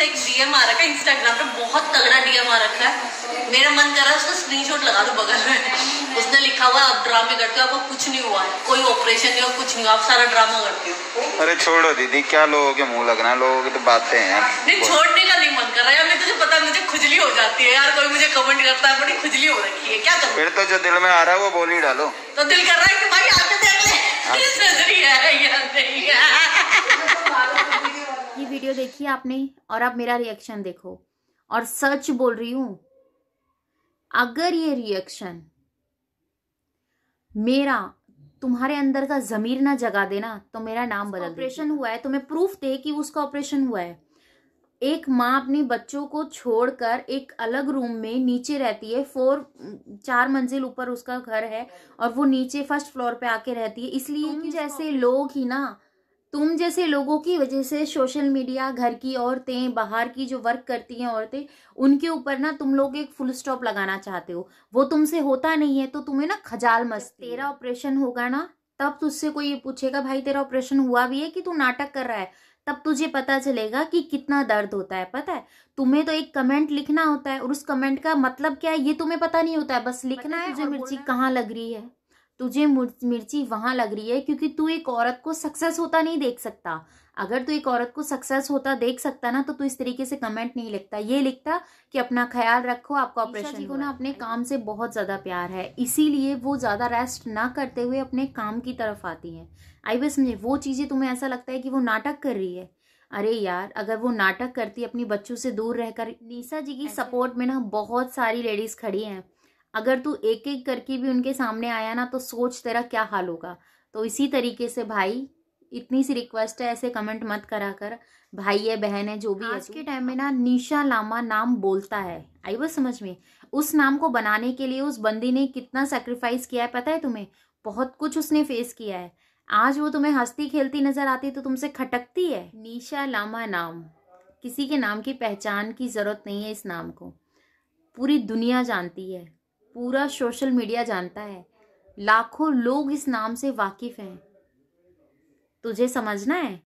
से एक डीएम आ रखा है इंस्टाग्राम पे बहुत तगड़ा डीएम आ रखा है मेरा मन कर रहा है उसका स्क्रीनशॉट लगा दो बगल में उसने लिखा हुआ आप ड्रामे करते हो आपको कुछ नहीं हुआ है कोई ऑपरेशन नहीं हुआ कुछ नहीं हुआ आप सारा ड्रामा करते हो अरे छोड़ो दीदी क्या लोगों के मुंह लगना है लोगों की तो बातें हैं नहीं छोड़ने का नहीं मन कर रहा है तुझे तो पता मुझे खुजली हो जाती है यार कोई मुझे कमेंट करता है बड़ी खुजली हो रखी है क्या करूं फिर तो जो दिल में आ रहा है वो बोल ही डालो तो दिल कर रहा है कि भाई आके देख ले है यार देखी आपने और अब मेरा रिएक्शन देखो और सच बोल रही हूं अगर ये रिएक्शन मेरा तुम्हारे अंदर का जमीर ना जगा देना तो मेरा नाम बदल ऑपरेशन हुआ है तो मैं प्रूफ दे कि उसका ऑपरेशन हुआ है एक माँ अपने बच्चों को छोड़कर एक अलग रूम में नीचे रहती है फोर चार मंजिल ऊपर उसका घर है और वो नीचे फर्स्ट फ्लोर पे आके रहती है इसलिए जैसे लोग ही ना तुम जैसे लोगों की वजह से सोशल मीडिया घर की औरतें बाहर की जो वर्क करती हैं औरतें उनके ऊपर ना तुम लोग एक फुल स्टॉप लगाना चाहते हो वो तुमसे होता नहीं है तो तुम्हें ना खजाल मस्त तेरा ऑपरेशन होगा ना तब तुझसे कोई पूछेगा भाई तेरा ऑपरेशन हुआ भी है कि तू नाटक कर रहा है तब तुझे पता चलेगा कि कितना दर्द होता है पता है तुम्हें तो एक कमेंट लिखना होता है और उस कमेंट का मतलब क्या है ये तुम्हें पता नहीं होता है बस लिखना है मिर्ची कहाँ लग रही है तुझे मिर्ची वहां लग रही है क्योंकि तू एक औरत को सक्सेस होता नहीं देख सकता अगर तू एक औरत को सक्सेस होता देख सकता ना तो तू इस तरीके से कमेंट नहीं लिखता ये लिखता कि अपना ख्याल रखो आपका ऑपरेशन जी को ना अपने काम से बहुत ज़्यादा प्यार है इसीलिए वो ज़्यादा रेस्ट ना करते हुए अपने काम की तरफ आती है आई बस समझे वो चीज़ें तुम्हें ऐसा लगता है कि वो नाटक कर रही है अरे यार अगर वो नाटक करती अपनी बच्चों से दूर रहकर निशा जी की सपोर्ट में ना बहुत सारी लेडीज़ खड़ी हैं अगर तू एक एक करके भी उनके सामने आया ना तो सोच तेरा क्या हाल होगा तो इसी तरीके से भाई इतनी सी रिक्वेस्ट है ऐसे कमेंट मत करा कर भाई है बहन है जो भी आज के टाइम में ना निशा लामा नाम बोलता है आई वो समझ में उस नाम को बनाने के लिए उस बंदी ने कितना सेक्रीफाइस किया है पता है तुम्हें बहुत कुछ उसने फेस किया है आज वो तुम्हें हंसती खेलती नजर आती तो तुमसे खटकती है निशा लामा नाम किसी के नाम की पहचान की जरूरत नहीं है इस नाम को पूरी दुनिया जानती है पूरा सोशल मीडिया जानता है लाखों लोग इस नाम से वाकिफ हैं तुझे समझना है